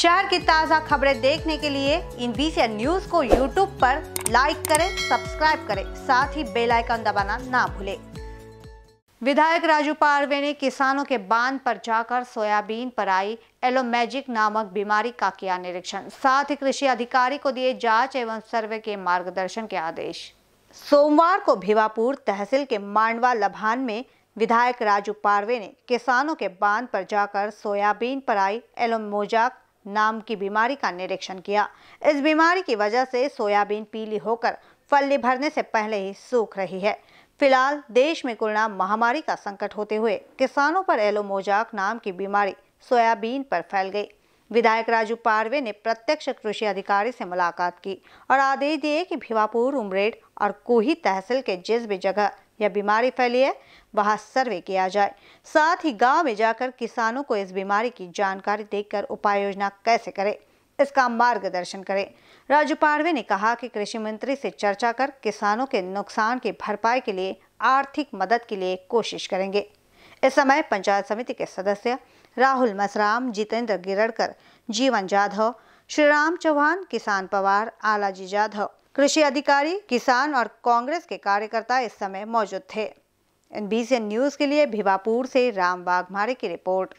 शहर की ताज़ा खबरें देखने के लिए इन बीसी न्यूज को यूट्यूब पर लाइक करें सब्सक्राइब करें साथ ही बेल आइकन दबाना ना भूलें विधायक राजू पारवे ने किसानों के बांध पर जाकर सोयाबीन पर आई एलोमैजिक नामक बीमारी का किया निरीक्षण साथ ही कृषि अधिकारी को दिए जांच एवं सर्वे के मार्गदर्शन के आदेश सोमवार को भिवापुर तहसील के मांडवा लभान में विधायक राजू पारवे ने किसानों के बांध पर जाकर सोयाबीन पर आई एलोमोजाक नाम की बीमारी का निरीक्षण किया इस बीमारी की वजह से सोयाबीन पीली होकर फल्ली भरने से पहले ही सूख रही है फिलहाल देश में कोरोना महामारी का संकट होते हुए किसानों पर एलोमोजाक नाम की बीमारी सोयाबीन पर फैल गई विधायक राजू पारवे ने प्रत्यक्ष कृषि अधिकारी से मुलाकात की और आदेश दिए कि भिवापुर उमरेड और कोही तहसील के जिस भी जगह यह बीमारी फैली है वहां सर्वे किया जाए साथ ही गांव में जाकर किसानों को इस बीमारी की जानकारी देकर उपाय योजना कैसे करें इसका मार्गदर्शन करें राजू पारवे ने कहा कि कृषि मंत्री से चर्चा कर किसानों के नुकसान की भरपाई के लिए आर्थिक मदद के लिए कोशिश करेंगे इस समय पंचायत समिति के सदस्य राहुल मसराम जितेंद्र गिरड़कर जीवन जाधव श्रीराम चौहान किसान पवार आलाजी जाधव कृषि अधिकारी किसान और कांग्रेस के कार्यकर्ता इस समय मौजूद थे एनबीसी न्यूज के लिए भिवापुर से राम बाघमारे की रिपोर्ट